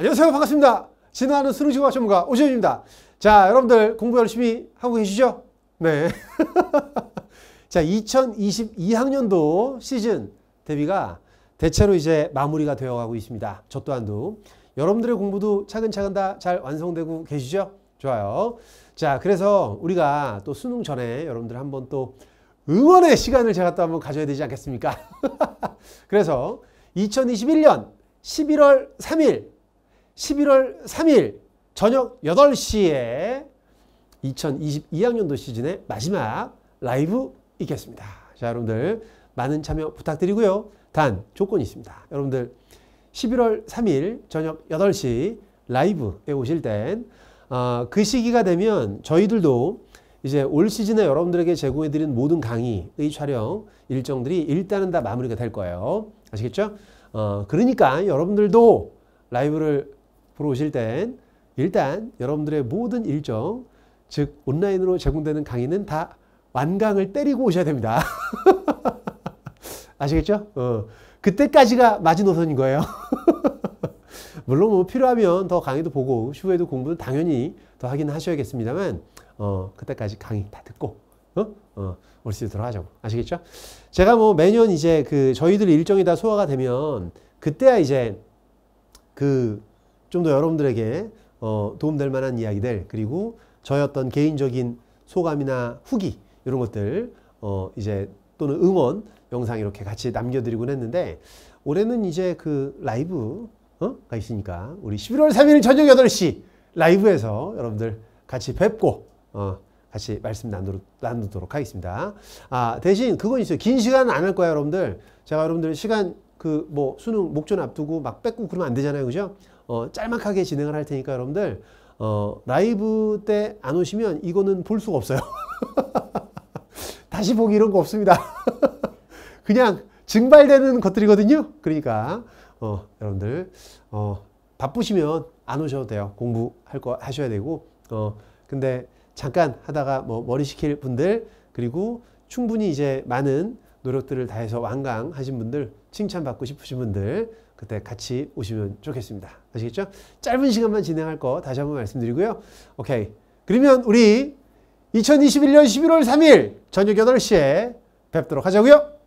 안녕하세요. 반갑습니다. 진화하는 수능시과 전문가 오지현입니다. 자, 여러분들 공부 열심히 하고 계시죠? 네. 자, 2022학년도 시즌 대비가 대체로 이제 마무리가 되어 가고 있습니다. 저 또한도. 여러분들의 공부도 차근차근 다 잘 완성되고 계시죠? 좋아요. 자, 그래서 우리가 또 수능 전에 여러분들 한번 또 응원의 시간을 제가 또 한번 가져야 되지 않겠습니까? 그래서 2021년 11월 3일 11월 3일 저녁 8시에 2022학년도 시즌의 마지막 라이브 있겠습니다. 자, 여러분들 많은 참여 부탁드리고요. 단 조건이 있습니다. 여러분들 11월 3일 저녁 8시 라이브에 오실 땐그 어, 그 시기가 되면 저희들도 이제 올 시즌에 여러분들에게 제공해드린 모든 강의의 촬영 일정들이 일단은 다 마무리가 될 거예요. 아시겠죠? 어, 그러니까 여러분들도 라이브를 보러 오실 땐 일단 여러분들의 모든 일정, 즉 온라인으로 제공되는 강의는 다 완강을 때리고 오셔야 됩니다. 아시겠죠? 어. 그때까지가 마지노선인 거예요. 물론 뭐 필요하면 더 강의도 보고 휴에도 공부는 당연히 더 하긴 하셔야겠습니다만 어, 그때까지 강의 다 듣고 어? 어, 월도 들어가자고 아시겠죠? 제가 뭐 매년 이제 그 저희들 일정이 다 소화가 되면 그때야 이제 그 좀더 여러분들에게 어, 도움될 만한 이야기들 그리고 저의 어떤 개인적인 소감이나 후기 이런 것들 어, 이제 또는 응원 영상 이렇게 같이 남겨드리곤 했는데 올해는 이제 그 라이브가 어? 있으니까 우리 11월 3일 저녁 8시 라이브에서 여러분들 같이 뵙고 어, 같이 말씀 나누, 도록 나누도록 하겠습니다. 아 대신 그건 있어요. 긴 시간 안 할 거야 여러분들. 제가 여러분들 시간 그 뭐 수능 목전 앞두고 막 뺏고 그러면 안 되잖아요. 그죠? 어, 짤막하게 진행을 할 테니까 여러분들 어, 라이브 때 안 오시면 이거는 볼 수가 없어요. 다시 보기 이런 거 없습니다. 그냥 증발되는 것들이거든요. 그러니까 어, 여러분들 어, 바쁘시면 안 오셔도 돼요. 공부할 거 하셔야 되고 어, 근데 잠깐 하다가 뭐 머리 식힐 분들 그리고 충분히 이제 많은 노력들을 다해서 완강하신 분들 칭찬받고 싶으신 분들 그때 같이 오시면 좋겠습니다. 아시겠죠? 짧은 시간만 진행할 거 다시 한 번 말씀드리고요. 오케이. 그러면 우리 2021년 11월 3일 저녁 8시에 뵙도록 하자고요.